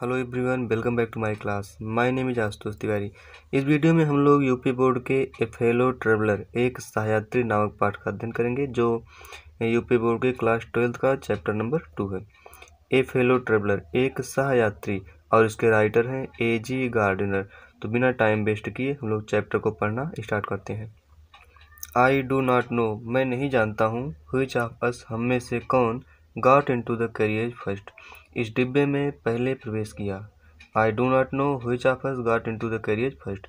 Hello everyone welcome back to my class my name is Ashutosh Tiwari इस वीडियो में हम लोग यूपी बोर्ड के ए फेलो ट्रेवलर एक सहायात्री नामक पाठ का अध्ययन करेंगे जो यूपी बोर्ड के क्लास ट्वेल्थ का चैप्टर नंबर टू है ए फेलो ट्रेवलर एक सहयात्री और इसके राइटर हैं ए जी गार्डनर तो बिना टाइम वेस्ट किए हम लोग चैप्टर को पढ़ना स्टार्ट करते हैं आई डो नॉट नो मैं नहीं जानता हूँ हुई चाह अस हम में से कौन got into the carriage first इस डिब्बे में पहले प्रवेश किया I do not know who चाफर्स got into the carriage first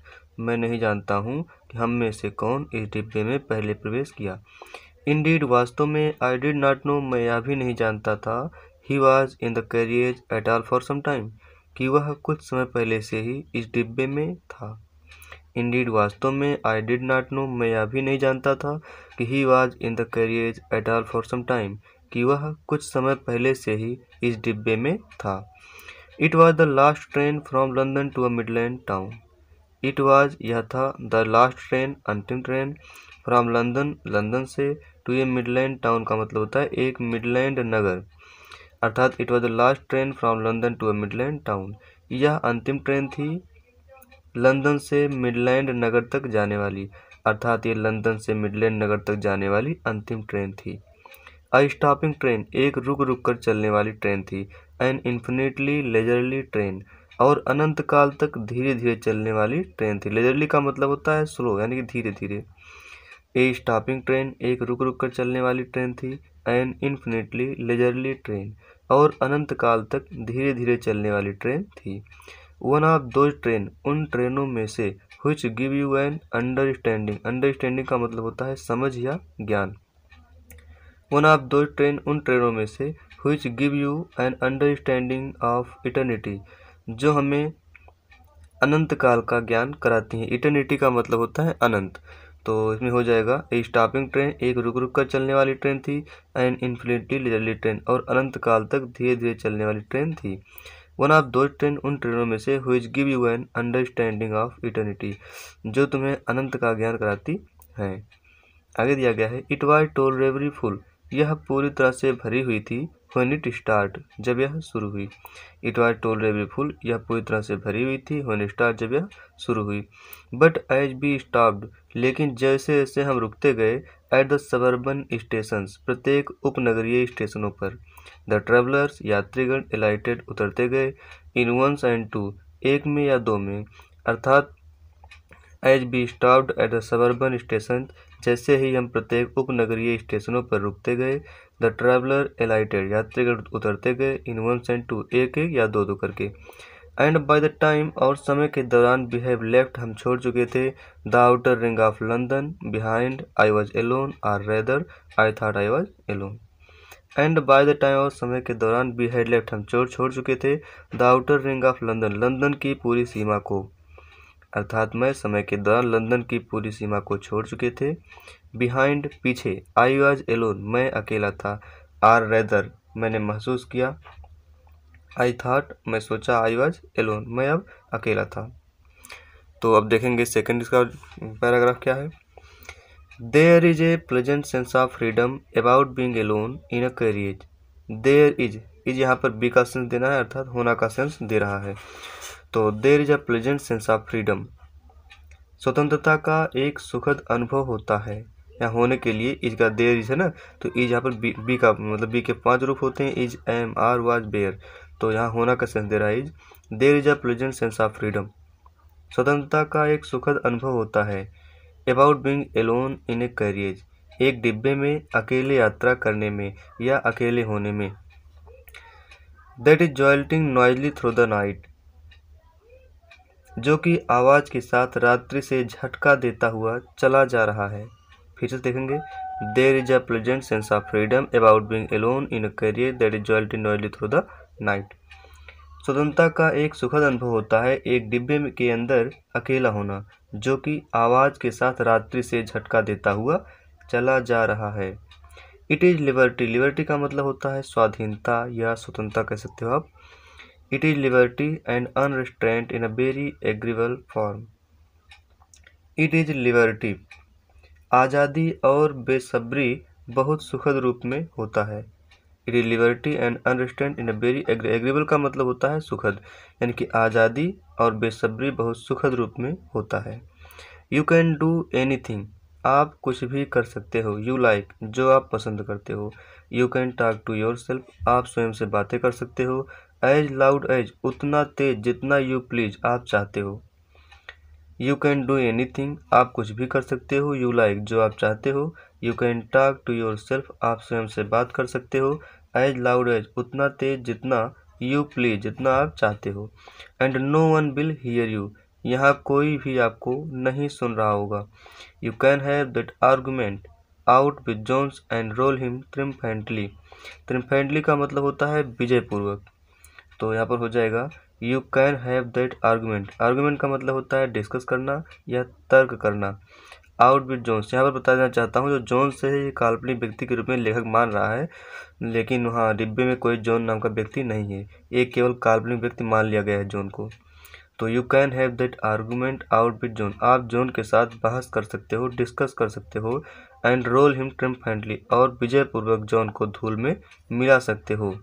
मैं नहीं जानता हूँ कि हम में से कौन इस डिब्बे में पहले प्रवेश किया इन डीड वास्तव में आई डिड नॉट नो मैं यह भी नहीं जानता था he was in the carriage at all for some time कि वह कुछ समय पहले से ही इस डिब्बे में था इंडीड वास्तव में आई डिड नॉट नो मैं यह भी नहीं जानता था कि he was in the carriage at all for some time कि वह कुछ समय पहले से ही इस डिब्बे में था it was the last train from London to a midland town it was यह था द लास्ट ट्रेन अंतिम ट्रेन फ्रॉम लंदन लंदन से टू ए मिडलैंड टाउन का मतलब होता है एक मिडलैंड नगर अर्थात it was the last train from London to a midland town यह अंतिम ट्रेन थी लंदन से मिडलैंड नगर तक जाने वाली अर्थात ये लंदन से मिडलैंड नगर तक जाने वाली अंतिम ट्रेन थी अ स्टॉपिंग ट्रेन एक रुक रुक कर चलने वाली ट्रेन थी एन इन्फिनेटली लेजरली ट्रेन और अनंत काल तक धीरे धीरे चलने वाली ट्रेन थी लेजरली का मतलब होता है स्लो यानी कि धीरे धीरे ए स्टॉपिंग ट्रेन एक रुक रुक कर चलने वाली ट्रेन थी एन इन्फिनेटली लेजरली ट्रेन और अनंत काल तक धीरे धीरे चलने वाली ट्रेन थी वन ऑफ दो ट्रेन उन ट्रेनों में से which give you an understanding understanding का मतलब होता है समझ या ज्ञान वन ऑफ दो ट्रेन उन ट्रेनों में से which give you an understanding of eternity जो हमें अनंत काल का ज्ञान कराती हैं इटर्निटी का मतलब होता है अनंत तो इसमें हो जाएगा ए स्टॉपिंग ट्रेन एक रुक रुक कर चलने वाली ट्रेन थी एंड इन्फिनिटी लिटरली ट्रेन और अनंत काल तक धीरे धीरे चलने वाली ट्रेन थी वन ऑफ दो ट्रेन उन ट्रेनों में से which give you an understanding of eternity जो तुम्हें अनंत का ज्ञान कराती हैं आगे दिया गया है इट टोल रेवरी फुल यह पूरी तरह से भरी हुई थी वन इट स्टार्ट जब यह शुरू हुई इट वॉज टोलरेबली फुल यह पूरी तरह से भरी हुई थी वन स्टार्ट जब यह शुरू हुई बट एज बी स्टॉप्ड लेकिन जैसे जैसे हम रुकते गए एट द सबर्बन स्टेशन प्रत्येक उपनगरीय स्टेशनों पर द ट्रेवलर्स यात्रीगण एलाइटेड उतरते गए इन वंस एंड टू एक में या दो में अर्थात as we stopped at the suburban station जैसे ही हम प्रत्येक उपनगरीय स्टेशनों पर रुकते गए द ट्रैवलर एलाइटेड यात्रीगण उतरते गए इन वन सेंट टू एक एक या दो दो करके एंड बाय द टाइम और समय के दौरान वी हैव लेफ्ट हम छोड़ चुके थे the outer ring of London behind I was alone or rather I thought I was alone and by the time और समय के दौरान वी हैड लेफ्ट हम छोड़ छोड़ चुके थे the outer ring of London London की पूरी सीमा को अर्थात मैं समय के दौरान लंदन की पूरी सीमा को छोड़ चुके थे बिहाइंड पीछे आई वॉज एलोन मैं अकेला था आर रेदर मैंने महसूस किया आई थाट मैं सोचा आई वॉज एलोन मैं अब अकेला था तो अब देखेंगे सेकेंड इसका पैराग्राफ क्या है there is a pleasant sense of freedom about being alone in a carriage there is is यहाँ पर बी का सेंस देना है अर्थात होना का सेंस दे रहा है तो there is a pleasant sense of freedom स्वतंत्रता का एक सुखद अनुभव होता है या होने के लिए इज का देर इज है ना तो इज यहाँ पर बी बी का मतलब बी के पांच रूप होते हैं is am are was were तो यहाँ होना का सेंस दे रहा है is there is a pleasant sense of freedom स्वतंत्रता का एक सुखद अनुभव होता है about being alone in a carriage एक डिब्बे में अकेले यात्रा करने में या अकेले होने में that is jolting noisily through the night जो कि आवाज के साथ रात्रि से झटका देता हुआ चला जा रहा है फीचर्स देखेंगे there is a pleasant sense of freedom about being alone in a carriage that is jolting noisily through the night स्वतंत्रता का एक सुखद अनुभव होता है एक डिब्बे के अंदर अकेला होना जो कि आवाज़ के साथ रात्रि से झटका देता हुआ चला जा रहा है इट इज़ लिबर्टी लिबर्टी का मतलब होता है स्वाधीनता या स्वतंत्रता कह सकते हो आप It is liberty and unrestraint in a very agreeable form. It is liberty. आज़ादी और बेसब्री बहुत सुखद रूप में होता है it is liberty and understand in a very agreeable का मतलब होता है सुखद यानी कि आज़ादी और बेसब्री बहुत सुखद रूप में होता है you can do anything आप कुछ भी कर सकते हो यू लाइक like, जो आप पसंद करते हो you can talk to yourself आप स्वयं से बातें कर सकते हो एज लाउड एज उतना तेज जितना यू प्लीज आप चाहते हो you can do anything आप कुछ भी कर सकते हो यू लाइक like, जो आप चाहते हो you can talk to yourself आप स्वयं से बात कर सकते हो एज लाउड एज उतना तेज जितना यू प्लीज जितना आप चाहते हो and no one will hear you यहाँ कोई भी आपको नहीं सुन रहा होगा you can have that argument out with Jones and roll him triumphantly triumphantly का मतलब होता है विजयपूर्वक तो यहाँ पर हो जाएगा you can have that argument argument का मतलब होता है डिस्कस करना या तर्क करना आउट विद जोन्स यहाँ पर बता देना चाहता हूँ जो जोन्स है ये काल्पनिक व्यक्ति के रूप में लेखक मान रहा है लेकिन वहाँ डिब्बे में कोई जोन नाम का व्यक्ति नहीं है ये केवल काल्पनिक व्यक्ति मान लिया गया है जोन को तो you can have that argument out with आप जोन के साथ बहस कर सकते हो डिस्कस कर सकते हो एंड रोल हिम ट्रिम्फेंटली और विजयपूर्वक जोन को धूल में मिला सकते हो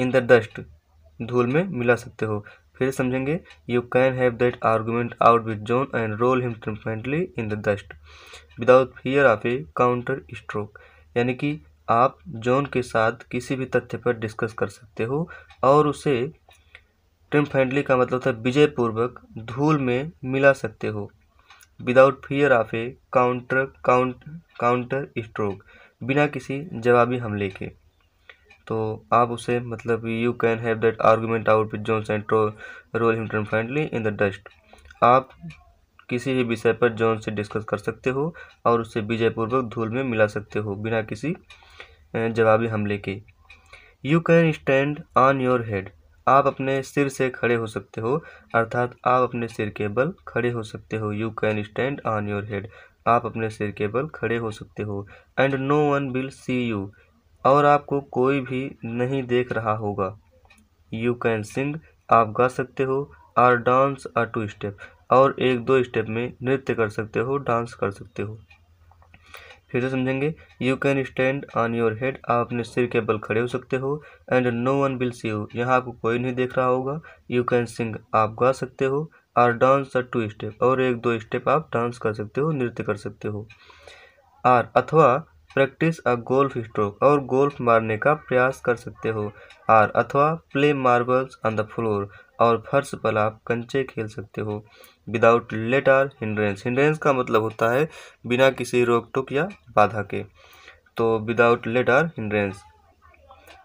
इन द डस्ट धूल में मिला सकते हो फिर समझेंगे you can have that argument out with John and roll him triumphantly in the dust without fear of a counter stroke यानी कि आप जोन के साथ किसी भी तथ्य पर डिस्कस कर सकते हो और उसे ट्रिम फ्रेंडली का मतलब था विजयपूर्वक धूल में मिला सकते हो without fear of a counter count counter stroke बिना किसी जवाबी हमले के तो आप उसे मतलब you can have that argument out with Jones and roll him ton friendly in the dust आप किसी भी विषय पर जॉन से डिस्कस कर सकते हो और उसे विजयपूर्वक धूल में मिला सकते हो बिना किसी जवाबी हमले के you can stand on your head आप अपने सिर से खड़े हो सकते हो अर्थात आप अपने सिर के बल खड़े हो सकते हो you can stand on your head आप अपने सिर के बल खड़े हो सकते हो and no one will see you और आपको कोई भी नहीं देख रहा होगा यू कैन सिंग आप गा सकते हो or dance a two step और एक दो स्टेप में नृत्य कर सकते हो डांस कर सकते हो फिर से समझेंगे you can stand on your head आप अपने सिर के बल खड़े हो सकते हो and no one will see you यहाँ आपको कोई नहीं देख रहा होगा यू कैन सिंग आप गा सकते हो or dance a two step और एक दो स्टेप आप डांस कर सकते हो नृत्य कर सकते हो आर अथवा प्रैक्टिस अ गोल्फ स्ट्रोक और गोल्फ मारने का प्रयास कर सकते हो आर अथवा play marbles on the floor और फर्श पर आप कंचे खेल सकते हो without let or hindrance hindrance का मतलब होता है बिना किसी रोक टोक या बाधा के तो without let or hindrance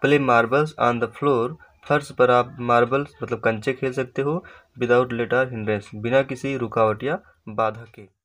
play marbles on the floor फर्श पर आप मार्बल्स मतलब कंचे खेल सकते हो विदाउट लेट आर हिंड्रेंस बिना किसी रुकावट या बाधा के